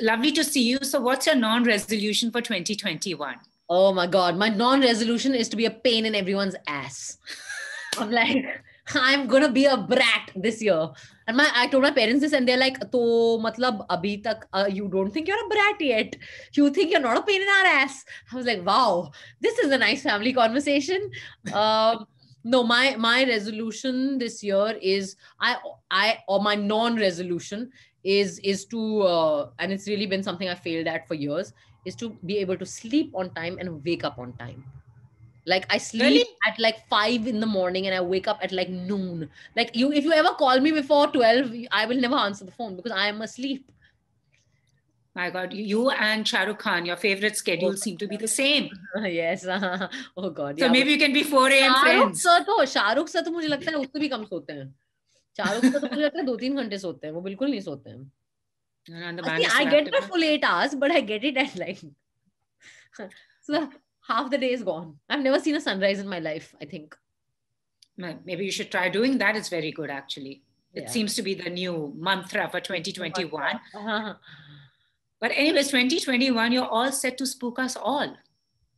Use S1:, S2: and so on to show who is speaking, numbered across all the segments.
S1: lovely to see you. So, what's your non resolution for 2021?
S2: Oh my God. My non resolution is to be a pain in everyone's ass. I'm like, I'm gonna be a brat this year. And my I told my parents this, and they're like, "To matlab abhi tak, uh, you don't think you're a brat yet? You think you're not a pain in our ass?" I was like, "Wow, this is a nice family conversation." Um, no my my resolution this year is i i or my non resolution is is to uh, and it's really been something i failed at for years is to be able to sleep on time and wake up on time like i sleep really? at like 5 in the morning and i wake up at like noon like you if you ever call me before 12 i will never answer the phone because i am asleep
S1: my God, you and Shahrukh Khan, your favorite schedule oh, seem to be the same. yes. Uh, oh God. So yeah, maybe you can be 4 a.m. friends. Sir
S2: तो Shahrukh sir तो मुझे लगता है उससे भी कम सोते हैं. Shahrukh sir तो मुझे लगता है दो तीन घंटे सोते हैं. वो बिल्कुल नहीं सोते हैं. I get the full eight hours, but I get it at like so half the day is gone. I've never seen a sunrise in my life. I think.
S1: Maybe you should try doing that. It's very good, actually. It yeah. seems to be the new mantra for 2021. Uh-huh. But anyway, 2021, you're all set to spook us all.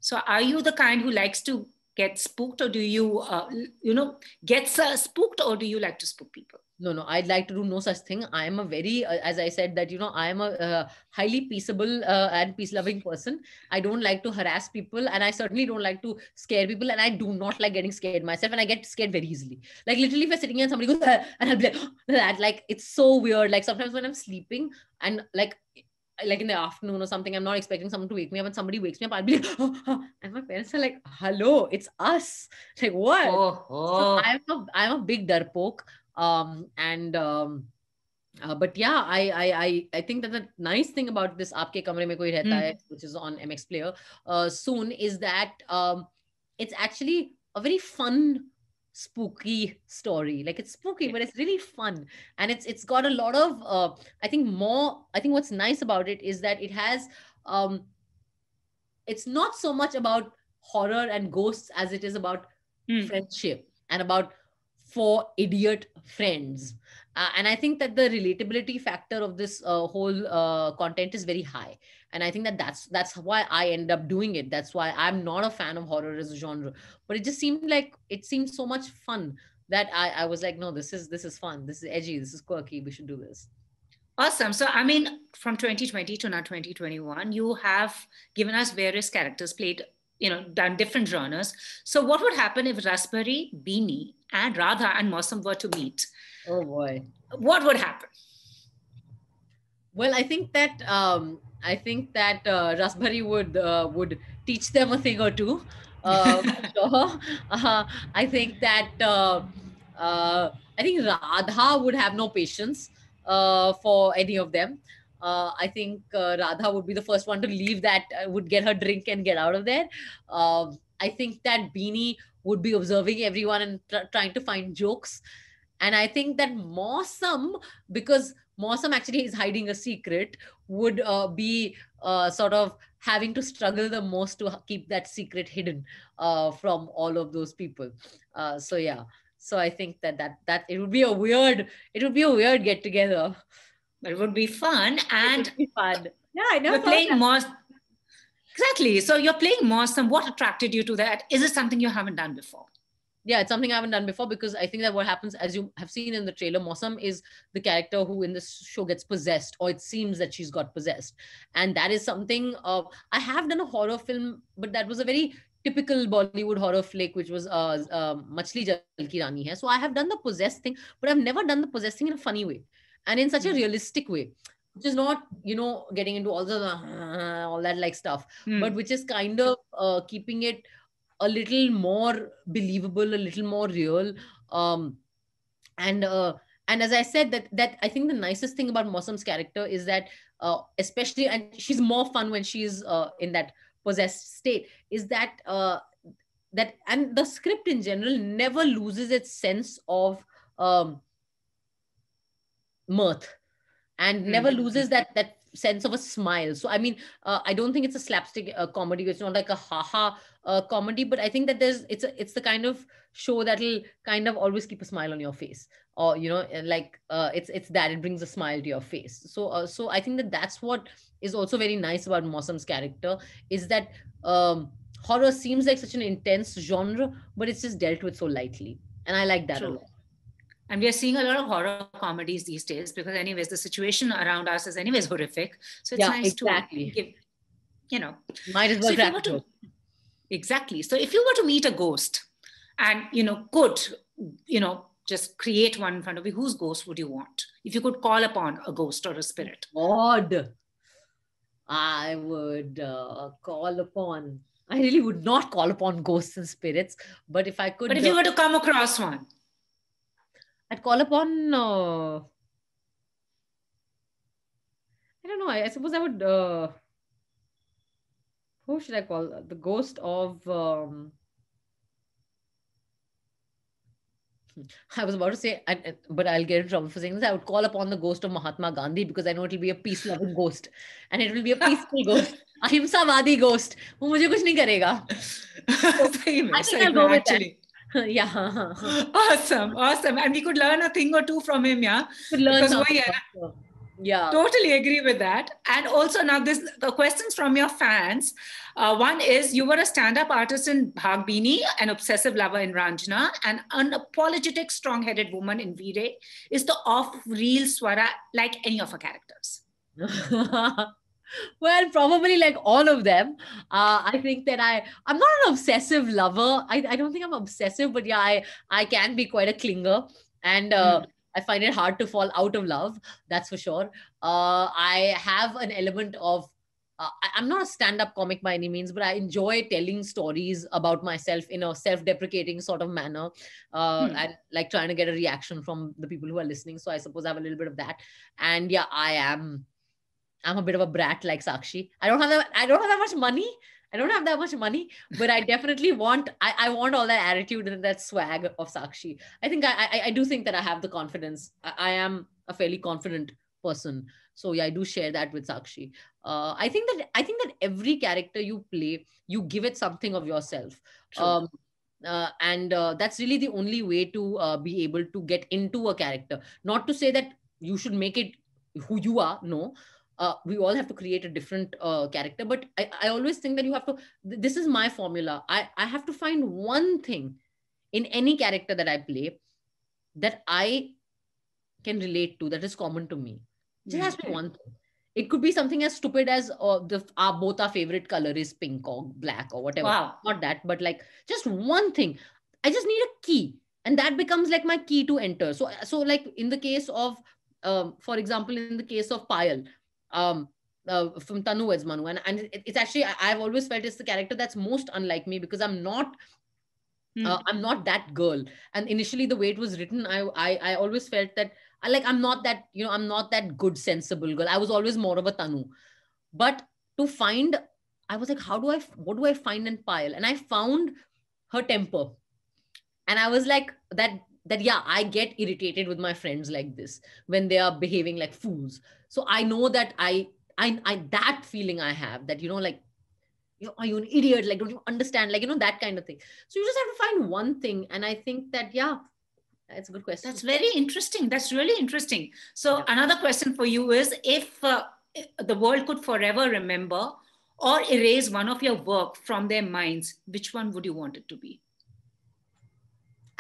S1: So are you the kind who likes to get spooked or do you, uh, you know, gets uh, spooked or do you like to spook people? No, no, I'd like to do no such thing. I am a
S2: very, uh, as I said that, you know, I am a uh, highly peaceable uh, and peace loving person. I don't like to harass people and I certainly don't like to scare people. And I do not like getting scared myself and I get scared very easily. Like literally if I'm sitting here and somebody goes, and I'll be like, that, like, it's so weird. Like sometimes when I'm sleeping and like, like in the afternoon or something. I'm not expecting someone to wake me up, and somebody wakes me up. I'll be like, oh, oh. and my parents are like, "Hello, it's us." Like what? Oh, oh. So I'm a I'm a big darpok. um, and um, uh, but yeah, I, I I I think that the nice thing about this "Aapke Kamre Mein Koi Rehta mm. which is on MX Player uh, soon, is that um, it's actually a very fun spooky story like it's spooky but it's really fun and it's it's got a lot of uh, i think more i think what's nice about it is that it has um it's not so much about horror and ghosts as it is about mm. friendship and about for idiot friends. Uh, and I think that the relatability factor of this uh, whole uh, content is very high. And I think that that's that's why I end up doing it. That's why I'm not a fan of horror as a genre. But it just seemed like it seemed so much
S1: fun that I, I was like, no, this is this is fun. This is edgy. This is quirky. We should do this. Awesome. So, I mean, from 2020 to now 2021, you have given us various characters, played, you know, done different genres. So, what would happen if Raspberry Beanie and Radha and Mosam were to meet, oh boy, what would happen?
S2: Well, I think that um, I think that uh, Rasbhari would uh, would teach them a thing or two. Uh, sure. uh, I think that uh, uh, I think Radha would have no patience uh, for any of them. Uh, I think uh, Radha would be the first one to leave that, uh, would get her drink and get out of there. Um, I think that Beanie would be observing everyone and trying to find jokes. And I think that Mossum, because Mossum actually is hiding a secret, would uh, be uh, sort of having to struggle the most to keep that secret hidden uh, from all of those people. Uh, so yeah, so I think that that that it would be a weird it would be a weird get together.
S1: But it would be fun and it would be fun. Yeah, I know. We're playing Moss Exactly. So you're playing Mosam. What attracted you to that? Is it something you haven't done before?
S2: yeah, it's something I haven't done before because I think that what happens, as you have seen in the trailer, Mossam is the character who in this show gets possessed, or it seems that she's got possessed. And that is something I have done a horror film, but that was a very typical Bollywood horror flick, which was uh, uh, Machli Ki Rani Hai. So I have done the possessed thing, but I've never done the possessed thing in a funny way and in such a hmm. realistic way which is not you know getting into all the uh, uh all that like stuff mm. but which is kind of uh, keeping it a little more believable a little more real um, and uh, and as i said that that i think the nicest thing about mosam's character is that uh, especially and she's more fun when she's uh, in that possessed state is that uh, that and the script in general never loses its sense of um, mirth and mm-hmm. never loses that that sense of a smile. So I mean, uh, I don't think it's a slapstick uh, comedy. It's not like a haha uh, comedy, but I think that there's it's a, it's the kind of show that'll kind of always keep a smile on your face, or you know, uh, like uh, it's it's that it brings a smile to your face. So uh, so I think that that's what is also very nice about Mossam's character is that um, horror seems like such an intense genre, but it's just dealt with so lightly,
S1: and I like that True. a lot. And we are seeing a lot of horror comedies these days because, anyways, the situation around us is, anyways, horrific. So it's yeah, nice exactly. to give, you know. Might as well so to, Exactly. So if you were to meet a ghost and, you know, could, you know, just create one in front of you, whose ghost would you want? If you could call upon a ghost or a spirit.
S2: Odd.
S1: I would uh, call
S2: upon. I really would not call upon ghosts and spirits, but if I could. But if you were to come across one. I'd call upon. Uh, I don't know. I, I suppose I would. Uh, who should I call? The ghost of. Um, I was about to say, I, but I'll get in trouble for saying this. I would call upon the ghost of Mahatma Gandhi because I know it'll be a peace loving ghost and it will be a peaceful ghost, Vadi ghost. वो मुझे कुछ नहीं करेगा. सही That. yeah.
S1: awesome. Awesome. And we could learn a thing or two from him. Yeah. Could learn because something. yeah. yeah. Totally agree with that. And also now this the questions from your fans. Uh, one is you were a stand-up artist in Bhagbini, an obsessive lover in Ranjana, an unapologetic, strong-headed woman in Vire. Is the off real Swara like any of her characters?
S2: well probably like all of them uh, i think that i i'm not an obsessive lover I, I don't think i'm obsessive but yeah i i can be quite a clinger and uh, mm. i find it hard to fall out of love that's for sure uh, i have an element of uh, I'm not a stand up comic by any means, but I enjoy telling stories about myself in a self deprecating sort of manner uh, hmm. and like trying to get a reaction from the people who are listening. So I suppose I have a little bit of that. And yeah, I am I'm a bit of a brat like Sakshi. I don't have that. I don't have that much money. I don't have that much money, but I definitely want. I, I want all that attitude and that swag of Sakshi. I think I I, I do think that I have the confidence. I, I, am a fairly confident person. So yeah, I do share that with Sakshi. Uh, I think that I think that every character you play, you give it something of yourself. Sure. Um, uh, and uh, that's really the only way to uh, be able to get into a character. Not to say that you should make it who you are, no, uh, we all have to create a different uh, character but I, I always think that you have to th- this is my formula I, I have to find one thing in any character that i play that i can relate to that is common to me just has to be mm-hmm. one thing it could be something as stupid as uh, the our both our favorite color is pink or black or whatever wow. not that but like just one thing i just need a key and that becomes like my key to enter so so like in the case of um, for example in the case of pile um, uh, from Tanu as Manu. And, and it, it's actually, I've always felt it's the character that's most unlike me because I'm not hmm. uh, i'm not that girl and initially the way it was written I, I i always felt that i uh, like i'm not that you know i'm not that good sensible girl i was always more of a tanu but to find i was like how do i what do i find in pile and i found her temper and i was like that that yeah i get irritated with my friends like this when they are behaving like fools so i know that I, I i that feeling i have that you know like you know, are you an idiot like don't you understand like you know that kind of thing so you just have to find one thing and i think that
S1: yeah that's a good question that's very interesting that's really interesting so yeah. another question for you is if uh, the world could forever remember or erase one of your work from their minds which one would you want it to be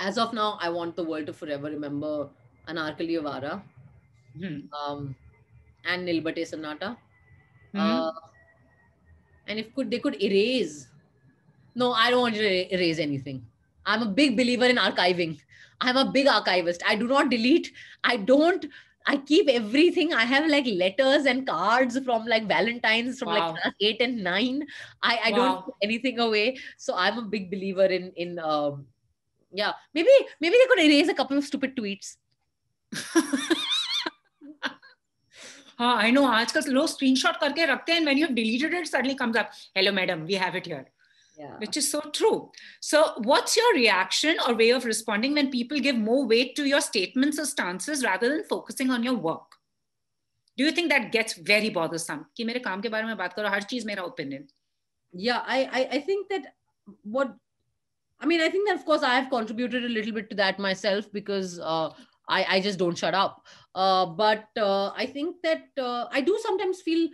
S1: as of
S2: now i want the world to forever remember anarkali avara hmm. um, and Nilbate Sonata. Mm-hmm. Uh, and if could they could erase. No, I don't want to er-, erase anything. I'm a big believer in archiving. I'm a big archivist. I do not delete. I don't. I keep everything. I have like letters and cards from like Valentine's from wow. like eight and nine. I I wow. don't put anything away. So I'm a big believer in in um, yeah. Maybe maybe they could erase a couple of stupid tweets.
S1: I know आजकल लोग screenshot करके रखते हैं when you have deleted it suddenly comes up hello madam we have it here Yeah. which is so true. So, what's your reaction or way of responding when people give more weight to your statements or stances rather than focusing on your work? Do you think that gets very bothersome? कि मेरे काम के बारे में बात opinion. Yeah, I, I I think that what I mean I think that of course I have contributed a little bit
S2: to that myself because uh, I, I just don't shut up. Uh, but uh, I think that uh, I do sometimes feel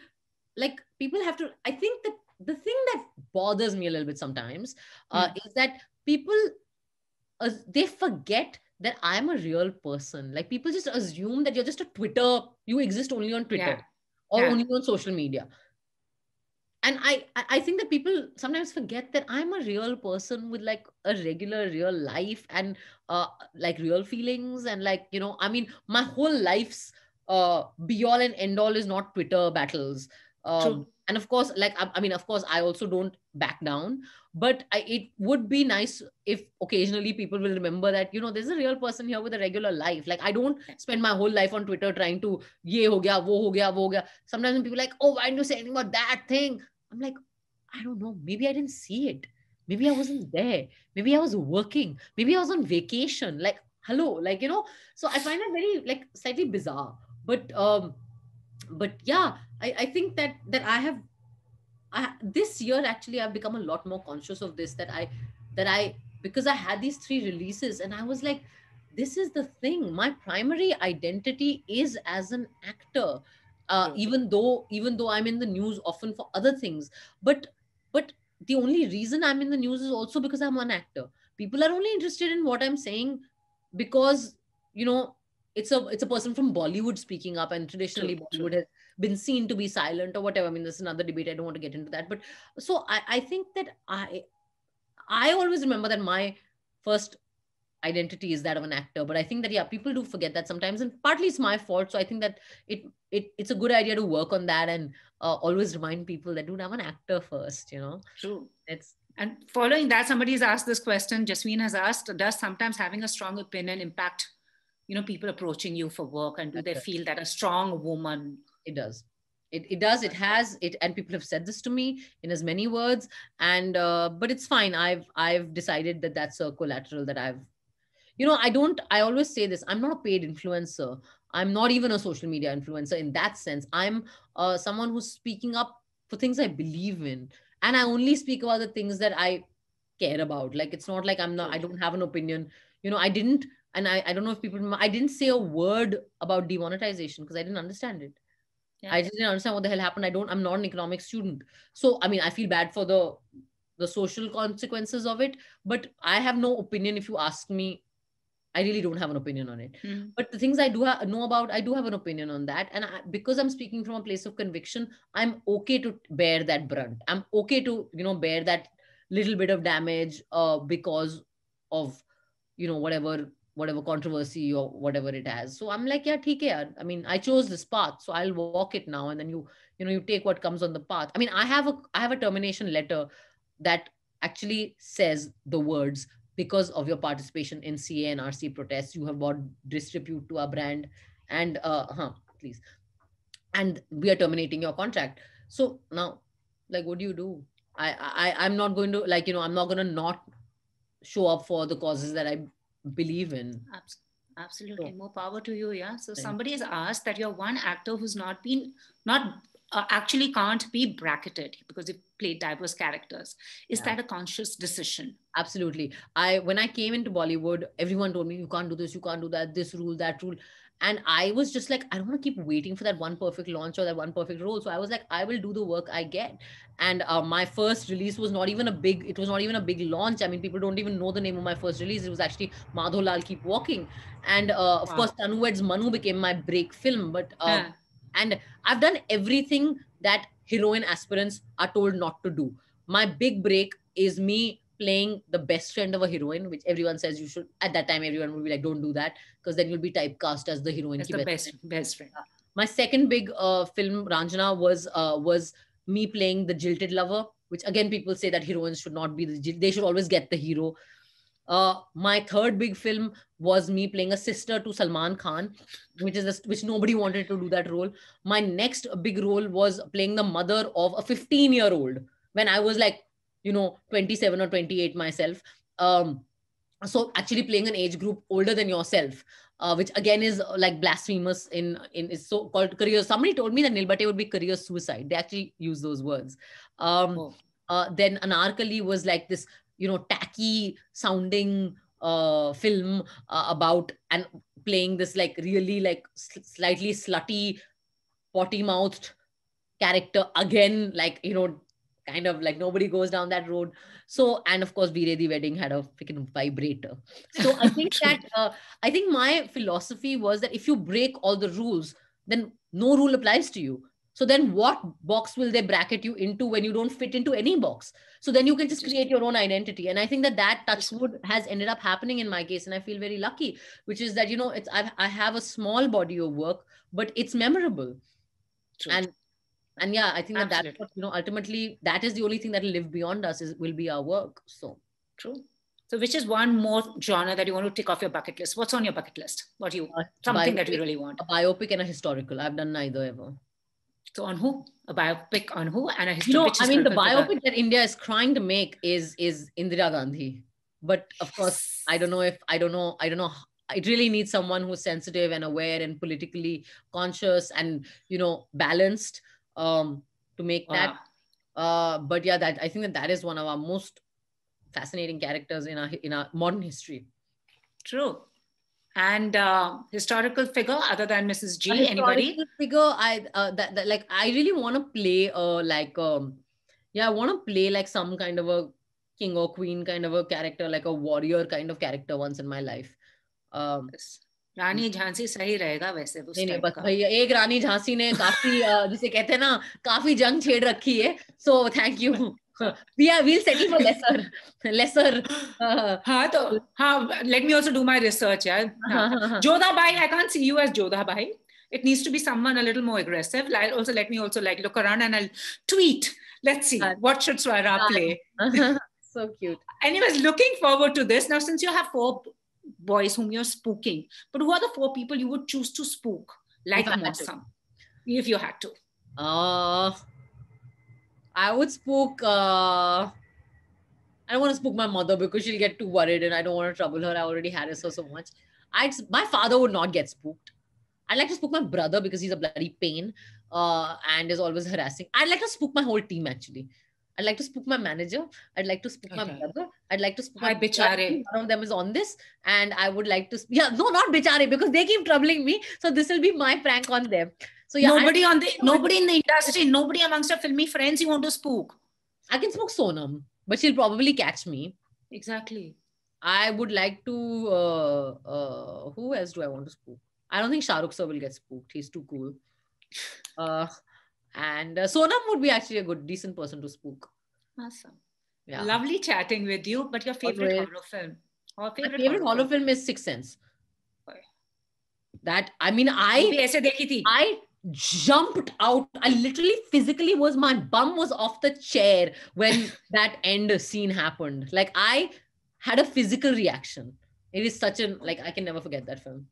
S2: like people have to. I think that the thing that bothers me a little bit sometimes mm. is that people they forget that I'm a real person. Like people just assume that you're just a Twitter. You exist only on Twitter yeah. or yeah. only on social media and I, I think that people sometimes forget that I'm a real person with like a regular real life and uh, like real feelings and like you know I mean my whole life's uh, be all and end all is not Twitter battles. Um, and of course, like I, I, mean, of course, I also don't back down. But I, it would be nice if occasionally people will remember that you know there's a real person here with a regular life. Like I don't spend my whole life on Twitter trying to yeah ho gaya, wo ho gaya, wo ho gaya. Sometimes people like, oh, why didn't you say anything about that thing? I'm like, I don't know. Maybe I didn't see it. Maybe I wasn't there. Maybe I was working. Maybe I was on vacation. Like, hello. Like, you know, so I find that very, like, slightly bizarre. But, um, but yeah, I, I think that, that I have, I, this year actually, I've become a lot more conscious of this that I, that I, because I had these three releases and I was like, this is the thing. My primary identity is as an actor uh, mm-hmm. even though even though i'm in the news often for other things but but the only reason i'm in the news is also because i'm an actor people are only interested in what i'm saying because you know it's a it's a person from bollywood speaking up and traditionally true, bollywood true. has been seen to be silent or whatever i mean there's another debate i don't want to get into that but so i i think that i i always remember that my first identity is that of an actor but i think that yeah people do forget that sometimes and partly it's my fault so i think that it, it
S1: it's a good idea to work on that and uh, always remind people that dude i'm an actor first you know true it's and following that somebody has asked this question jasmine has asked does sometimes having a strong opinion impact you know people approaching you for work and do they feel that a strong woman it does it, it does it has it and people have said this to me in as many words
S2: and uh, but it's fine i've i've decided that that's collateral that i've you know i don't i always say this i'm not a paid influencer i'm not even a social media influencer in that sense i'm uh, someone who's speaking up for things i believe in and i only speak about the things that i care about like it's not like i'm not i don't have an opinion you know i didn't and i, I don't know if people i didn't say a word about demonetization because i didn't understand it yeah. i just didn't understand what the hell happened i don't i'm not an economic student so i mean i feel bad for the the social consequences of it but i have no opinion if you ask me I really don't have an opinion on it. Mm. But the things I do ha- know about, I do have an opinion on that. And I, because I'm speaking from a place of conviction, I'm okay to bear that brunt. I'm okay to, you know, bear that little bit of damage uh, because of, you know, whatever whatever controversy or whatever it has. So I'm like, yeah, theek I mean, I chose this path, so I'll walk it now. And then you, you know, you take what comes on the path. I mean, I have a I have a termination letter that actually says the words because of your participation in CA and RC protests, you have brought disrepute to our brand, and uh, huh, please, and we are terminating your contract. So now, like, what do you do? I, I, I'm not going to like, you know, I'm not going to not show up for the causes that I believe in.
S1: Absolutely. Absolutely, so, more power to you, yeah. So somebody has asked that you're one actor who's not been not uh, actually can't be bracketed because they play diverse characters is yeah. that a conscious decision absolutely i when i came into bollywood everyone told
S2: me you can't do this you can't do that this rule that rule and i was just like i don't want to keep waiting for that one perfect launch or that one perfect role so i was like i will do the work i get and uh, my first release was not even a big it was not even a big launch i mean people don't even know the name of my first release it was actually madho keep walking and uh, of wow. course tanu Weds manu became my break film but uh, yeah and I've done everything that heroine aspirants are told not to do. My big break is me playing the best friend of a heroine, which everyone says you should. At that time, everyone would be like, "Don't do that," because then you'll be typecast as the heroine. the best best friend. best friend. My second big uh, film, Ranjana, was uh, was me playing the jilted lover, which again people say that heroines should not be the they should always get the hero. Uh, my third big film was me playing a sister to Salman Khan, which is a, which nobody wanted to do that role. My next big role was playing the mother of a 15 year old when I was like, you know, 27 or 28 myself. Um, so actually playing an age group older than yourself. Uh, which again is uh, like blasphemous in in is so called career. Somebody told me that Nilbate would be career suicide. They actually use those words. Um, oh. Uh, then Anarkali was like this you know tacky sounding uh, film uh, about and playing this like really like sl slightly slutty potty mouthed character again like you know kind of like nobody goes down that road so and of course Veeray the wedding had a freaking vibrator so i think that uh, i think my philosophy was that if you break all the rules then no rule applies to you so then what box will they bracket you into when you don't fit into any box? So then you can just create your own identity. And I think that that touchwood has ended up happening in my case. And I feel very lucky, which is that, you know, it's, I've, I have a small body of work, but it's memorable. True. And, and yeah, I think that that that's you know, ultimately that is the only thing that will live beyond us is will be our work. So
S1: true. So, which is one more genre that you want to tick off your bucket list? What's on your bucket list? What you want? something biopic, that you really want? A biopic and a historical. I've done neither ever. So on who? A biopic on who? And a you know, I mean, the biopic
S2: that India is trying to make is is Indira Gandhi. But of course, I don't know if I don't know. I don't know. It really needs someone who's sensitive and aware and politically conscious and you know balanced um, to make wow. that. Uh, but yeah, that I think that that is one of our most fascinating characters in our in our modern history. True
S1: and uh, historical figure other than Mrs. G? A anybody?
S2: Figure, I uh, that, that, like I really want to play uh like um yeah I want to play like some kind of a king or queen kind of a character like a warrior kind of character once in my life.
S1: Um, रानी हम्म। झांसी सही रहेगा वैसे उस नहीं, नहीं बस भैया एक रानी
S2: झांसी ने काफी जिसे कहते हैं ना काफी जंग छेड़ रखी है so thank you
S1: we see you Jodha भाई me also like look looking Boys whom you're spooking. But who are the four people you would choose to spook like a Mossam if you had to?
S2: Uh, I would spook. Uh, I don't want to spook my mother because she'll get too worried and I don't want to trouble her. I already harass her so much. I'd, my father would not get spooked. I'd like to spook my brother because he's a bloody pain uh, and is always harassing. I'd like to spook my whole team actually. I'd like to spook my manager. I'd like to spook okay. my brother. I'd like to spook Hi, my bichare. One of them is on this, and I would like to. Sp- yeah, no, not bichare because they keep troubling me. So this will be my prank on them. So yeah, nobody I- on the nobody in the industry, nobody amongst your filmy friends you want to spook. I can spook Sonam, but she'll probably catch me.
S1: Exactly.
S2: I would like to. Uh, uh, who else do I want to spook? I don't think Shahrukh sir will get spooked. He's too cool. Uh, and uh, Sonam would be actually a good, decent person to spook. Awesome. Yeah. Lovely chatting with you. But your favorite Always. horror
S1: film? Or favorite, favorite horror, horror
S2: film is Six Sense. That I mean, I I jumped out. I literally physically was my bum was off the chair when that end scene happened. Like I had a physical reaction. It is such an like I can never forget that film.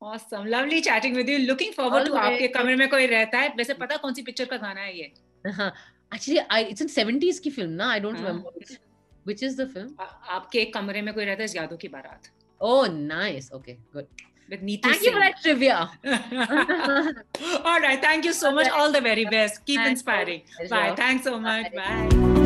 S1: awesome lovely chatting with you looking forward All to right. आपके कमरे में कोई रहता है वैसे पता कौन सी picture का गाना है ये actually I it's in 70s की फिल्म ना I don't remember which is the film आपके कमरे में कोई रहता है यादों की बारात oh nice
S2: okay good
S1: with Neetu Thank Singh. you for that trivia. All right. Thank you so much. All the very best. Keep Thanks inspiring. Bye. Thanks so much. Bye. Bye.